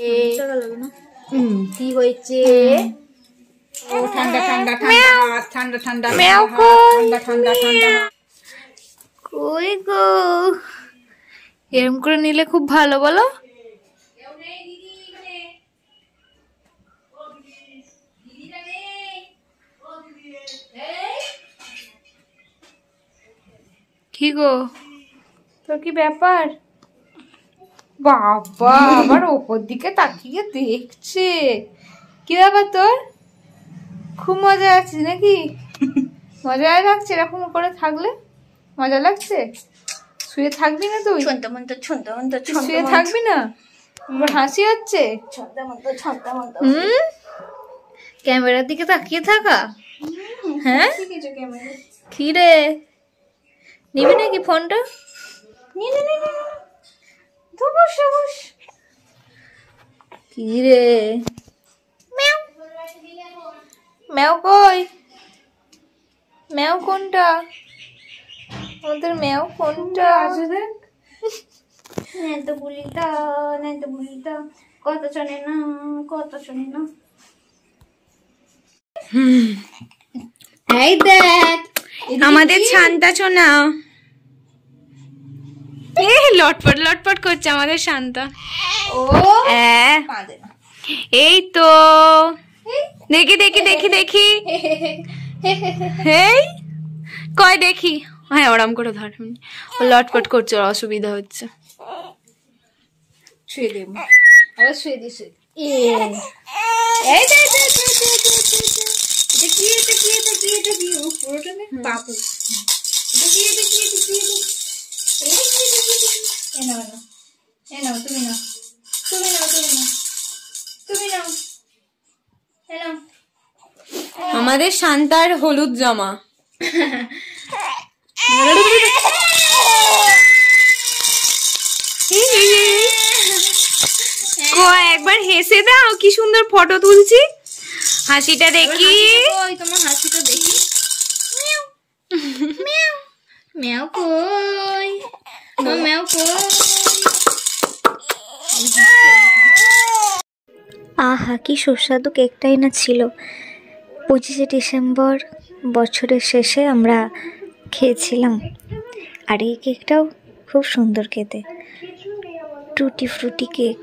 হয়েছে ঠান্ডা ঠান্ডা ঠান্ডা ঠান্ডা ঠান্ডা ঠান্ডা ঠান্ডা ঠান্ডা কই গো এরম করে নিলে খুব ভালো বলো কি গো তোর কি ব্যাপার বাবা আবার ওপর দিকে তাকিয়ে দেখছে কি ব্যাপার তোর খুব মজা আছে নাকি মজা লাগছে এরকম করে থাকলে মজা লাগছে শুয়ে থাকবি না তুই শুয়ে থাকবি না হাসি হচ্ছে হুম ক্যামেরার দিকে তাকিয়ে থাকা হ্যাঁ কি রে নিবি নাকি ফোনটা নিয়ে কি রে ম্যাও কই ম্যাও কোনটা আমাদের ম্যাও কোনটা আছে দেখ তো বুলিটা তো বুলিটা কত চলে না কত শোনে না হুম এই দেখ আমাদের ছানটা শোনা এ লটপট লটপট করছে আমাদের শান্ত ও এই তো দেখি দেখি দেখি দেখি হেই কয় দেখি হ্যাঁ ওরম করে ধর ও লটপট করছে ওর অসুবিধা হচ্ছে শুয়ে দেব আবার দিস আমাদের শান্তার হলুদ জামা একবার হেসে দাও কি সুন্দর ফটো তুলছি হাসিটা দেখি তোমার হাসিটা দেখি আহা কি সুস্বাদু কেকটাই না ছিল পঁচিশে ডিসেম্বর বছরের শেষে আমরা খেয়েছিলাম আর এই কেকটাও খুব সুন্দর খেতে টুটি ফ্রুটি কেক